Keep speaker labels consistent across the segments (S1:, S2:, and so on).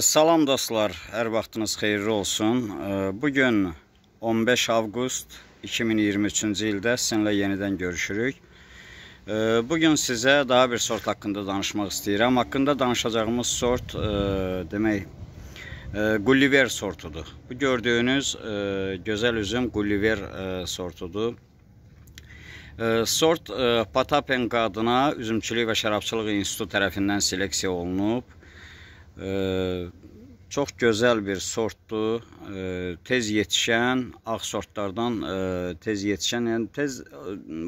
S1: Salam dostlar, hər vaxtınız xeyirli olsun. Bugün 15 avqust 2023-cü ildə sizinlə yenidən görüşürük. Bugün sizə daha bir sort haqqında danışmaq istəyirəm. Haqqında danışacağımız sort, e, demək, e, Gulliver sortudur. Bu gördüyünüz e, gözəl üzüm Gulliver sortudur. Sort Patapen qadına Üzümçülük və Şərabçılıq İnstitutu tərəfindən seleksiya olunub. Çox gözəl bir sortdur. Tez yetişən, ağ sortlardan e, tez yetişən, yəni tez e,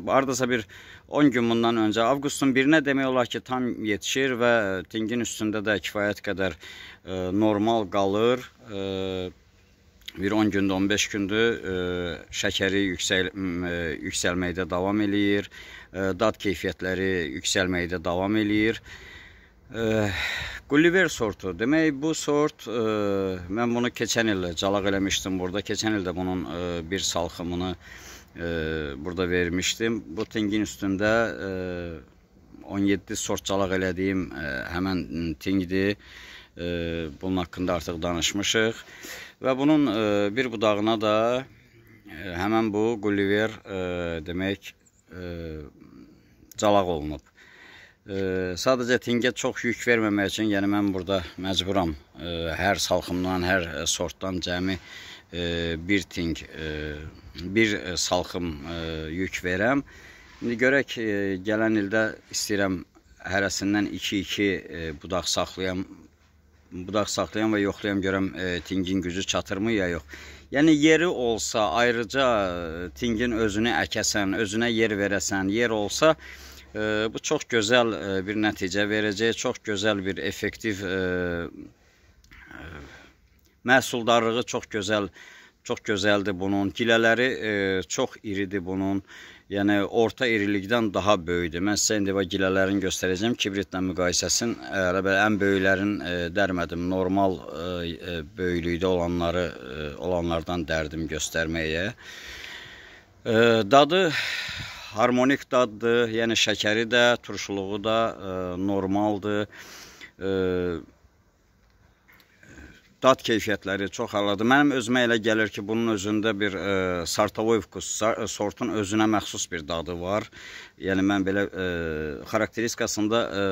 S1: hardasa bir 10 gün bundan öncə avqustun 1-nə demək olar ki, tam yetişir və tingin üstündə də kifayət qədər e, normal qalır. Bir 10 gündə, 15 gündür şəkəri yüksəl yüksəlməkdə davam eləyir. Dad keyfiyyətləri yüksəlməkdə davam eləyir. Gulliver sortu. Demək bu sort ə, mən bunu keçən il calaq eləmişdim burada. Keçən il də bunun ə, bir salxımını ə, burada vermişdim. Bu tingin üstündə ə, 17 sort calaq elədiyim ə, həmən tingdir. Ə, bunun haqqında artıq danışmışıq. Və bunun ə, bir budağına da ə, həmən bu Gulliver ə, demək ə, calaq olunub. Ee, sadəcə tingə çox yük verməmək üçün, yəni mən burada məcburam e, hər salxımdan, hər e, sortdan cəmi e, bir ting, e, bir e, salxım e, yük verəm. İndi görək, e, gələn ildə istəyirəm hərəsindən 2-2 e, budaq saxlayam, budaq saxlayam və yoxlayam görəm e, tingin gücü çatırmı ya yox. Yəni yeri olsa, ayrıca e, tingin özünü əkəsən, özünə yer verəsən, yer olsa, e, Bu çox gözəl e, bir nəticə verəcək, çox gözəl bir effektiv e, e, məhsuldarlığı çox gözəl çox gözəldir bunun. Gilələri çox iridir bunun. Yəni orta irilikdən daha böyükdür. Mən sizə indi bax gilələrini göstərəcəm. Kibritlə müqayisəsin ən böyüklərin dərmədim. Normal böyüklükdə olanları olanlardan dərdim göstərməyə. Dadı harmonik daddır, yəni şəkəri də, turşuluğu da e, normaldır. E, dad keyfiyyətləri çox əladır. Mənim özümə elə gəlir ki, bunun özündə bir e, Sartovoyevkus e, sortun özünə məxsus bir dadı var. Yəni mən belə e, xarakteristikasında e,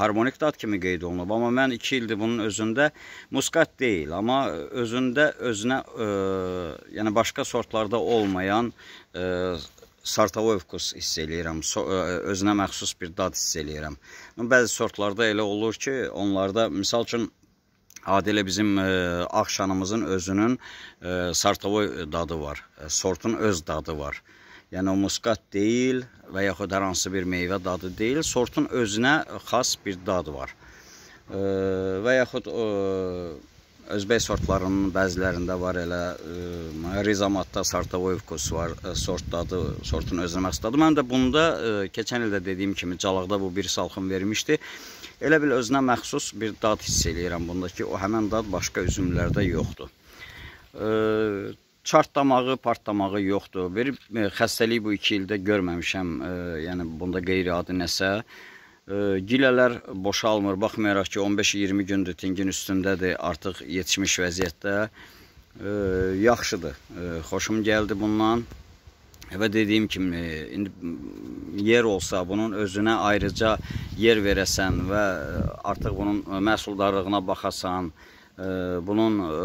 S1: harmonik dad kimi qeyd olunub, amma mən 2 ildir bunun özündə muskat deyil, amma özündə özünə e, yəni başqa sortlarda olmayan e, sartavoy vkus hiss eləyirəm, so e, özünə məxsus bir dad hiss eləyirəm. Bəzi sortlarda elə olur ki, onlarda, misal üçün, Adilə bizim ə, e, axşanımızın özünün ə, e, sartavoy dadı var, ə, sortun öz dadı var. Yəni o muskat deyil və yaxud hər hansı bir meyvə dadı deyil, sortun özünə xas bir dad var. Ə, və yaxud... Ə, Özbək sortlarının bəzilərində var elə e, Rizamatda Sartavoyevkos var e, sortdadır, sortun özünə məxsudadır. Mən də bunda e, keçən ildə dediyim kimi Calaqda bu bir salxım vermişdi. Elə bil özünə məxsus bir dad hiss eləyirəm bundakı. O həmən dad başqa üzümlərdə yoxdur. E, çartlamağı, partlamağı yoxdur. Bir e, xəstəlik bu 2 ildə görməmişəm. E, yəni bunda qeyri-adi nəsə. E, Gilələr boşalmır, baxmayaraq ki, 15-20 gündür tingin üstündədir, artıq yetişmiş vəziyyətdə. E, yaxşıdır, e, xoşum gəldi bundan. Və dediyim kimi, indi yer olsa bunun özünə ayrıca yer verəsən və artıq bunun məhsuldarlığına baxasan, e, bunun... E,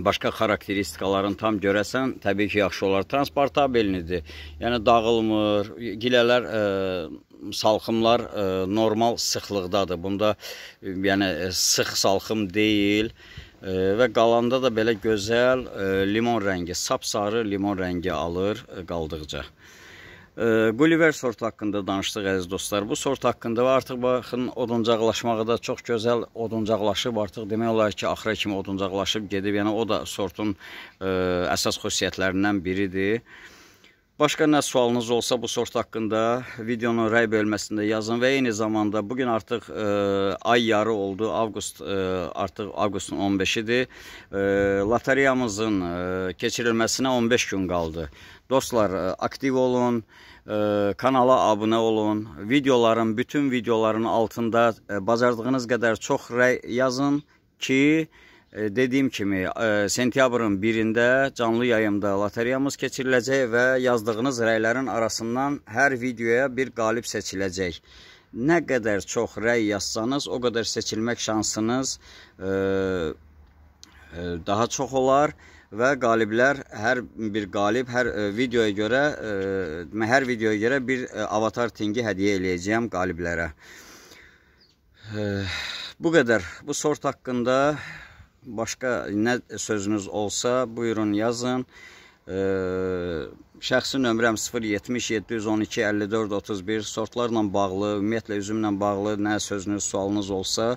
S1: başqa xarakteristikaların tam görəsən, təbii ki, yaxşı olar. Transportabilnidir. Yəni dağılmır. Gilələr ə, e, salxımlar ə, e, normal sıxlıqdadır. Bunda e, yəni sıx salxım deyil ə, və qalanda da belə gözəl ə, limon rəngi, sap sarı limon rəngi alır qaldıqca. Gulliver sort haqqında danışdıq əziz dostlar. Bu sort haqqında və artıq baxın oduncaqlaşmağı da çox gözəl oduncaqlaşıb. Artıq demək olar ki, axıra kimi oduncaqlaşıb gedib. Yəni o da sortun ə, e, əsas xüsusiyyətlərindən biridir. Başqa nə sualınız olsa bu sort haqqında videonun rəy bölməsində yazın və eyni zamanda bugün artıq e, ay yarı oldu, avqust e, artıq avqustun 15-idir. E, loteriyamızın e, keçirilməsinə 15 gün qaldı. Dostlar, e, aktiv olun, e, kanala abunə olun, videoların, bütün videoların altında e, bacardığınız qədər çox rəy yazın ki, E, Dediyim kimi, e, sentyabrın 1-də canlı yayımda loteriyamız keçiriləcək və yazdığınız rəylərin arasından hər videoya bir qalib seçiləcək. Nə qədər çox rəy yazsanız, o qədər seçilmək şansınız e, daha çox olar və qaliblər hər bir qalib hər videoya görə hər videoya görə bir avatar tingi hədiyyə eləyəcəyəm qaliblərə. Bu qədər. Bu sort haqqında başqa nə sözünüz olsa, buyurun yazın. E, şəxsi nömrəm 070-712-54-31 sortlarla bağlı, ümumiyyətlə üzümlə bağlı nə sözünüz, sualınız olsa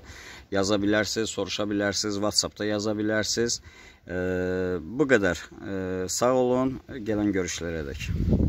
S1: yaza bilərsiniz, soruşa bilərsiniz, WhatsApp-da yaza bilərsiniz. E, bu qədər. E, sağ olun, gələn görüşlərə dək.